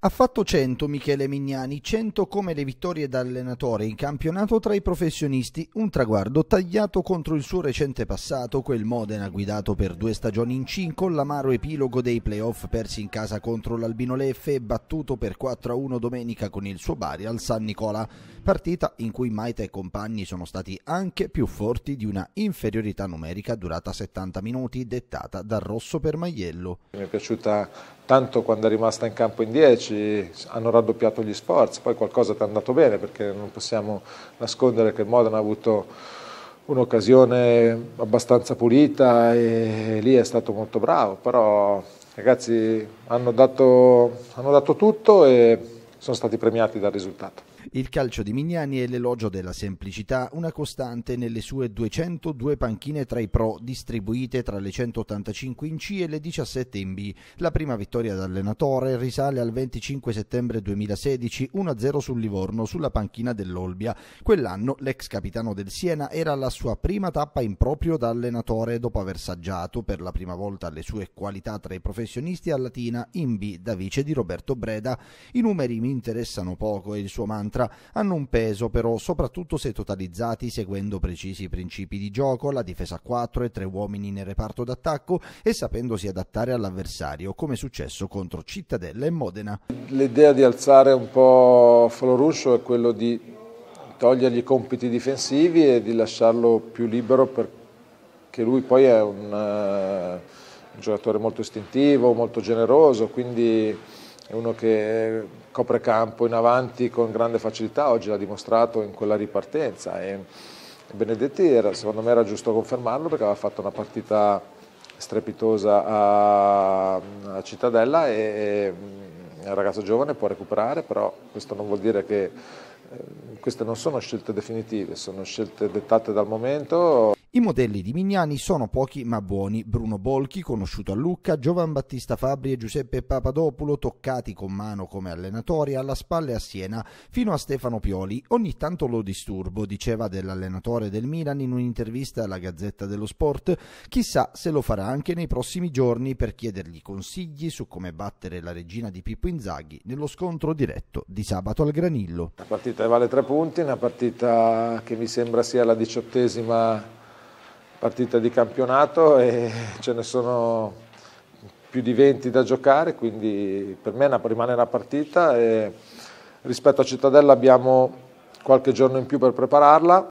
Ha fatto 100 Michele Mignani, 100 come le vittorie da allenatore in campionato tra i professionisti, un traguardo tagliato contro il suo recente passato, quel Modena guidato per due stagioni in con l'amaro epilogo dei playoff persi in casa contro l'Albino Leffe e battuto per 4-1 domenica con il suo Bari al San Nicola, partita in cui Maite e compagni sono stati anche più forti di una inferiorità numerica durata 70 minuti dettata dal rosso per Maiello. Mi è piaciuta tanto quando è rimasta in campo in 10 tecnici hanno raddoppiato gli sforzi, poi qualcosa ti è andato bene perché non possiamo nascondere che il Modena ha avuto un'occasione abbastanza pulita e lì è stato molto bravo, però ragazzi hanno dato, hanno dato tutto e sono stati premiati dal risultato. Il calcio di Mignani è l'elogio della semplicità, una costante nelle sue 202 panchine tra i pro distribuite tra le 185 in C e le 17 in B. La prima vittoria da allenatore risale al 25 settembre 2016 1-0 sul Livorno sulla panchina dell'Olbia. Quell'anno l'ex capitano del Siena era la sua prima tappa in proprio da allenatore dopo aver saggiato per la prima volta le sue qualità tra i professionisti a Latina in B da vice di Roberto Breda. I numeri mi interessano poco e il suo mantra l'altra hanno un peso però soprattutto se totalizzati seguendo precisi principi di gioco, la difesa a 4 e 3 uomini nel reparto d'attacco e sapendosi adattare all'avversario come è successo contro Cittadella e Modena. L'idea di alzare un po' Floruscio è quello di togliergli i compiti difensivi e di lasciarlo più libero perché lui poi è un, uh, un giocatore molto istintivo, molto generoso, quindi è uno che copre campo in avanti con grande facilità, oggi l'ha dimostrato in quella ripartenza. E Benedetti era, secondo me era giusto confermarlo perché aveva fatto una partita strepitosa a, a Cittadella e, e mm, è un ragazzo giovane può recuperare, però questo non vuol dire che eh, queste non sono scelte definitive, sono scelte dettate dal momento. I modelli di Mignani sono pochi ma buoni. Bruno Bolchi, conosciuto a Lucca, Giovan Battista Fabri e Giuseppe Papadopulo, toccati con mano come allenatori, alla spalle a Siena, fino a Stefano Pioli. Ogni tanto lo disturbo, diceva dell'allenatore del Milan in un'intervista alla Gazzetta dello Sport. Chissà se lo farà anche nei prossimi giorni per chiedergli consigli su come battere la regina di Pippo Inzaghi nello scontro diretto di sabato al Granillo. Una partita che vale tre punti, una partita che mi sembra sia la diciottesima partita di campionato e ce ne sono più di 20 da giocare, quindi per me rimane una partita e rispetto a Cittadella abbiamo qualche giorno in più per prepararla.